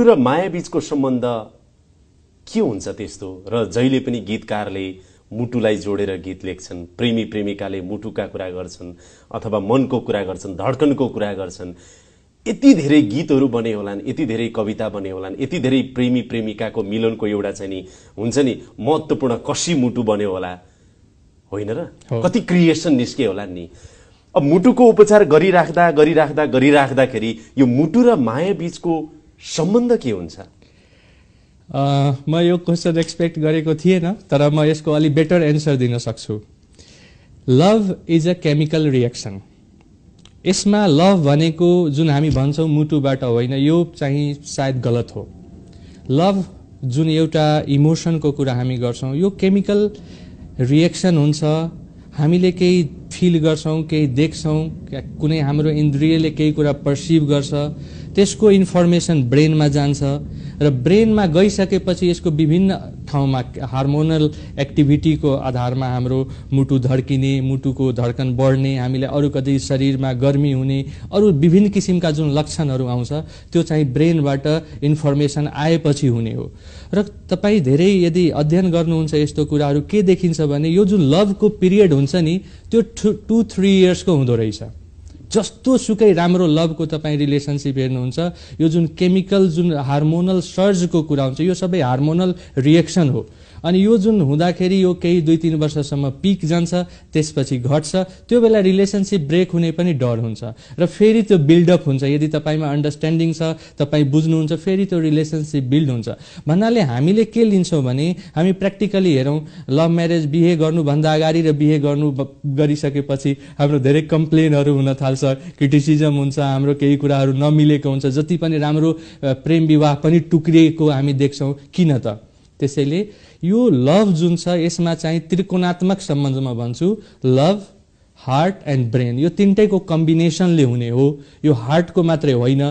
मुटु र मायाबीचको सम्बन्ध के हुन्छ त्यस्तो र जहिले पनि गीतकारले मुटुलाई जोडेर गीत लेख्छन् प्रेमी प्रेमिकाले मुटुका कुरा गर्छन् अथवा मनको कुरा गर्छन् धड्कनको कुरा गर्छन् यति धेरै गीतहरू बने होलान् यति धेरै कविता बने होलान् यति धेरै प्रेमी प्रेमिकाको मिलनको एउटा चाहिँ नि हुन्छ नि महत्त्वपूर्ण कसी मुटु बन्यो होला होइन र कति क्रिएसन निस्के होला नि अब मुटुको उपचार गरिराख्दा गरिराख्दा गरिराख्दाखेरि यो मुटु र माया बिचको सम्बन्ध के हुन्छ म यो क्वेसन एक्सपेक्ट गरेको थिएन तर म यसको अलिक बेटर एन्सर दिन सक्छु love is a chemical reaction यसमा लभ भनेको जुन हामी भन्छौँ मुटुबाट होइन यो चाहिँ सायद गलत हो लभ जुन एउटा इमोसनको कुरा हामी गर्छौँ यो केमिकल रिएक्सन हुन्छ हामीले केही फिल गर्छौँ केही देख्छौँ कुनै हाम्रो इन्द्रियले केही कुरा पर्सिभ गर्छ त्यसको इन्फर्मेसन ब्रेनमा जान्छ र ब्रेनमा गइसकेपछि यसको विभिन्न ठाउँमा हार्मोनल एक्टिभिटीको आधारमा हाम्रो मुटु धड्किने मुटुको धड्कन बढ्ने हामीलाई अरू कतै शरीरमा गर्मी हुने अरू विभिन्न किसिमका जुन लक्षणहरू आउँछ त्यो चाहिँ ब्रेनबाट इन्फर्मेसन आएपछि हुने हो र तपाईँ धेरै यदि अध्ययन गर्नुहुन्छ यस्तो कुराहरू के देखिन्छ भने यो जुन लभको पिरियड हुन्छ नि त्यो टु थ्री इयर्सको हुँदो रहेछ जस्तो सुकै राम्रो लभको तपाईँ रिलेसनसिप हेर्नुहुन्छ यो जुन केमिकल जुन हार्मोनल सर्जको कुरा हुन्छ यो सबै हार्मोनल रिएक्सन हो अनि यो जुन हुँदाखेरि यो केही दुई तिन वर्षसम्म पिक जान्छ त्यसपछि घट्छ त्यो बेला रिलेसनसिप ब्रेक हुने पनि डर हुन्छ र फेरि त्यो बिल्डअप हुन्छ यदि तपाईँमा अन्डरस्ट्यान्डिङ छ तपाईँ बुझ्नुहुन्छ फेरि त्यो रिलेसनसिप बिल्ड हुन्छ भन्नाले हामीले के लिन्छौँ भने हामी प्र्याक्टिकली हेरौँ लभ म्यारेज बिहे गर्नुभन्दा अगाडि र बिहे गर्नु गरिसकेपछि हाम्रो धेरै कम्प्लेनहरू हुन थाल्छ क्रिटिसिजम हुन्छ हाम्रो केही कुराहरू नमिलेको हुन्छ जति पनि राम्रो प्रेम विवाह पनि टुक्रिएको हामी देख्छौँ किन त त्यसैले यो लभ जुन छ यसमा चाहिँ त्रिकोणात्मक सम्बन्धमा भन्छु लभ हार्ट एन्ड ब्रेन यो तिनटैको कम्बिनेसनले हुने हो यो हार्टको मात्रै होइन